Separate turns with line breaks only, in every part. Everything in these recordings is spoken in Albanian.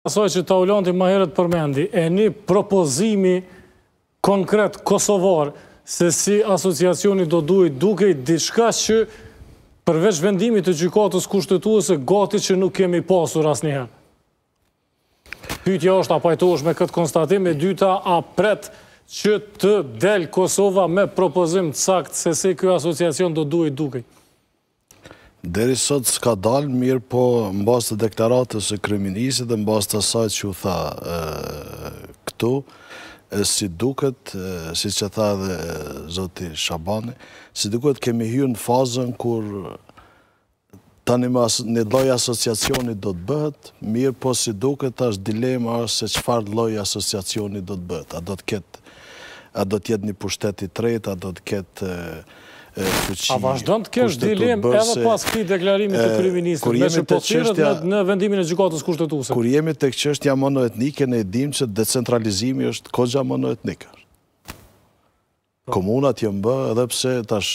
Asoj që ta ullonti ma heret përmendi, e një propozimi konkret kosovar se si asociacioni do duhet duke i diçka që përveç vendimit të gjykatës kushtetuese gati që nuk kemi pasur asnihen. Pytja është apajtuosh me këtë konstatim e dyta apret që të del Kosova me propozim cakt se si kjo asociacion do duhet duke
Deri sot s'ka dalë mirë, po në basë të deklaratës e kriminisit dhe në basë të sajtë që u tha këtu, si duket, e, si që tha edhe zoti Shabani, si duket kemi hyrë në fazën kur tani më një loj asociacionit do të bëhet, mirë po si duket është dilema se qëfar loj asociacionit do të bëhet. A do të ketë, a do të jetë një pushtet i tret, a do të ketë... A vazhdojnë të kesh dilim edhe pas
këti deklarimit të kryministrë, me që
në vendimin e gjukatës kushtetuse? Kur jemi të kështja monoetnike, ne dim që decentralizimi është kogja monoetnikër. Po. Komunat jënë bë, edhe pse tash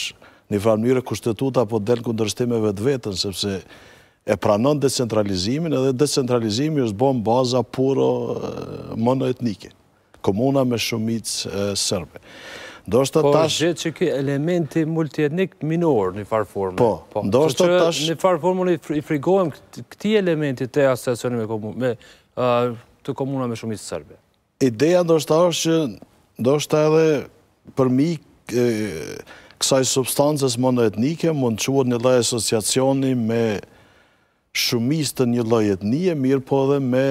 një framnyre kushtetuta po delë kundërstimeve të vetën, sepse e pranon decentralizimin, edhe decentralizimi është bon baza puro monoetnike. Komuna me shumicë sërbe. sërbe. Do shtë të po, tash... Po, gjithë që ki elementi multietnik minor në farë formë. Po, po, do shtë të tash... Në farë formë në i frigohem këti elementi të me të komuna me shumisë sërbe. Ideja do shtë që do shtë edhe përmi kësaj substancës monoetnike mund quat një lejë asociacioni me shumis të një lojet një, mirë po edhe me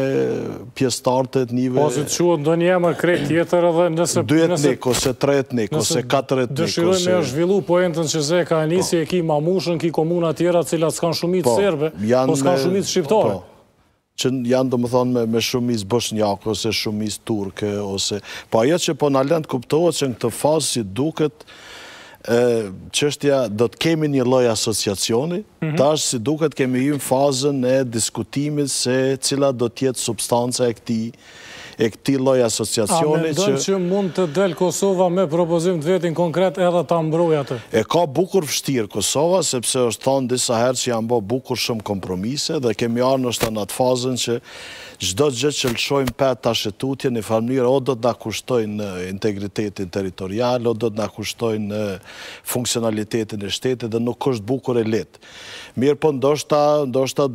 pjestartë të të njëve... Po, si të shuën, do një jamë krej tjetër edhe nëse... Duhet një, kose tret një, kose katret një, kose... Nëse dëshirojnë me është
zhvillu, po në që ze ka një e ki mamushën, ki komuna tjera cilat s'kan shumit po, serbe, po s'kan shumit shqiptare.
Po, që janë, do më thonë, me shumis bëshnjako, ose shumis turke, ose... Po, aja që po në lendë kuptohet që në këtë fazë si duket qështja do të kemi një loj asociacioni, mhm. tash si duket kemi ju në fazën e diskutimit se cila do tjetë substanca e këti e këti loj asociacioni. A me ndonë që
mund të del Kosova me propozim të vetin konkret edhe të ambroj atë?
E ka bukur fështirë Kosova, sepse është thonë disa herë që janë bo bukur shumë kompromise dhe kemi arë nështë në atë fazën që gjdo gjë që lëshojmë petë të ashtutje një farmirë, o do të në kushtojnë në integritetin teritorial, o do të në kushtojnë në funksionalitetin e shtetit dhe nuk është bukur e letë. Mirë po ndoshta, ndoshta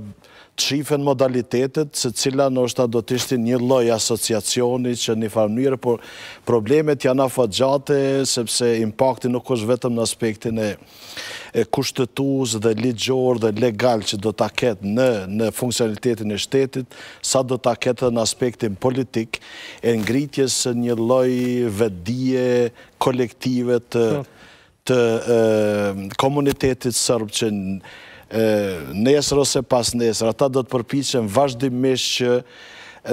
qifën modalitetet, se cila është ta do të ishtë një loj asociacioni që një farënyrë, por problemet janë afogjate, sepse impakti nuk është vetëm në aspektin e kushtetuz dhe ligjor dhe legal që do të ketë në funksionalitetin e shtetit, sa do të ketë në aspektin politik e ngritjes një loj vedije kolektive të po. komunitetit sërbë që në nesër ose pas nesër, ata do të përpichen vazhdimisht që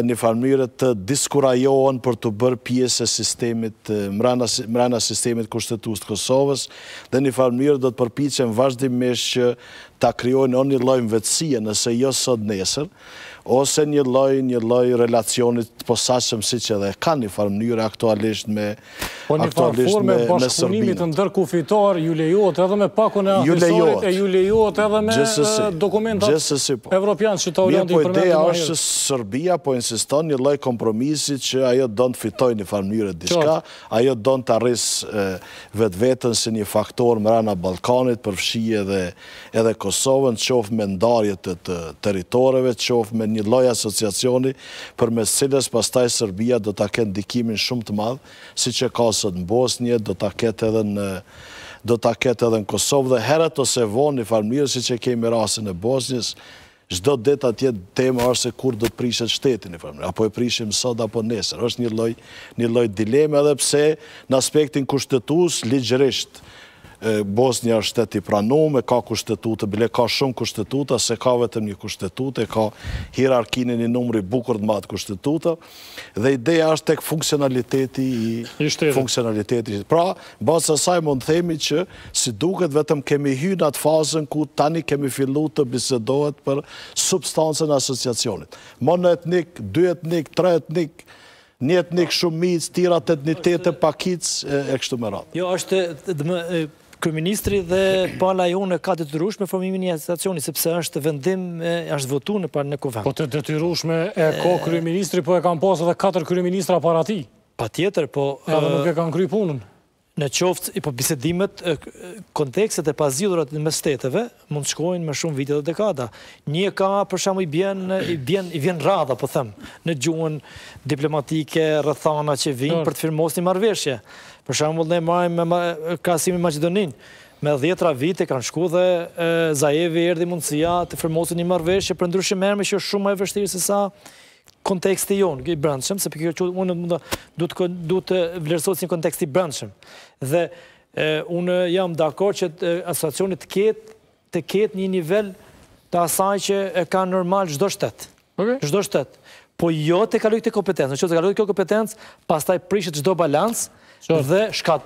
një farmyre të diskurajohen për të bërë pjesë e sistemit, mrena sistemit kushtetus të Kosovës, dhe një farmyre do të përpichen vazhdimisht që ta kryojnë o një lojnë vetësie, nëse jo sot nesër, ose një lojnë, një lojnë relacionit të posashëm si që dhe ka një farë mënyrë aktualisht me sërbinat. O po një farë formë e bashkëpunimit
në ndërku fitar, ju lejot edhe me pakun e atësorit e ju lejot edhe me dokumentat po. evropian që ta ujëndi përmetin marirë. Mja po ideja është
sërbia po insiston një lojnë kompromisi që ajo donë të fitoj një farë mënyrë e dishka, ajo donë të arris vetë vetën si një faktor më rana Balkanit, përfshie edhe k Kosovën, qofë me ndarje të teritoreve, qofë me një loj asociacioni për mes cilës pastaj Serbia do të kënë dikimin shumë të madhë, si që ka sot në Bosnje, do të kënë edhe në do të kënë edhe në Kosovë dhe herët ose vonë një farmirë si që kemi rasin e Bosnjës, zdo dhe të tjetë tema është se kur do të prishet shtetin i farmirë, apo e prishim sot apo nesër. është një loj dileme edhe pse në aspektin kushtetus, ligjërisht, Bosnia është të t'i pranome, ka kushtetute, bile ka shumë kushtetuta, se ka vetëm një kushtetute, ka hierarkinë një numri bukur të matë kushtetuta, dhe ideja është tek funksionaliteti i funksionaliteti. Pra, basë asaj mund themi që si duket vetëm kemi hynë në atë fazën ku tani kemi fillu të bisedohet për substancën asociacionit. Monë etnik, dy etnik, tre etnik, njetnik një tira të etnitetë, pakic, e kështu më ratë.
Jo, është, Kërministri dhe pala ju në ka të të me formimin një asetacioni, sepse është vendim, është votu në parë në kovend.
Po të të të rrush me e ko kërministri, po e kam posë dhe katër kërministra para ti. Pa tjetër, po... dhe nuk e
kanë kry punën në qoftë i po bisedimet, kontekstet e pazidurat në mesteteve mund të shkojnë me shumë vitet dhe dekada. Një ka, për i bjen, i bjen po them, në gjuhën diplomatike, rëthana që vinë për të firmos një marveshje. Për shumë, ne marim me kasimi Macedonin, me dhjetra vite kanë shku dhe Zajevi erdi mundësia të firmosin një marveshje për ndryshime me që shumë e vështirë se sa konteksti jonë, i brëndshëm, se për kjo që unë du të vlerësot si një konteksti brëndshëm. Dhe unë jam dhe akor që asociacionit të ketë një nivel të asaj që e ka normal gjdo shtetë. Gjdo shtetë. Po jo të kalujt të kompetencë, në që të kalujt të kompetencë, pas taj prishët gjdo balansë dhe shkatë.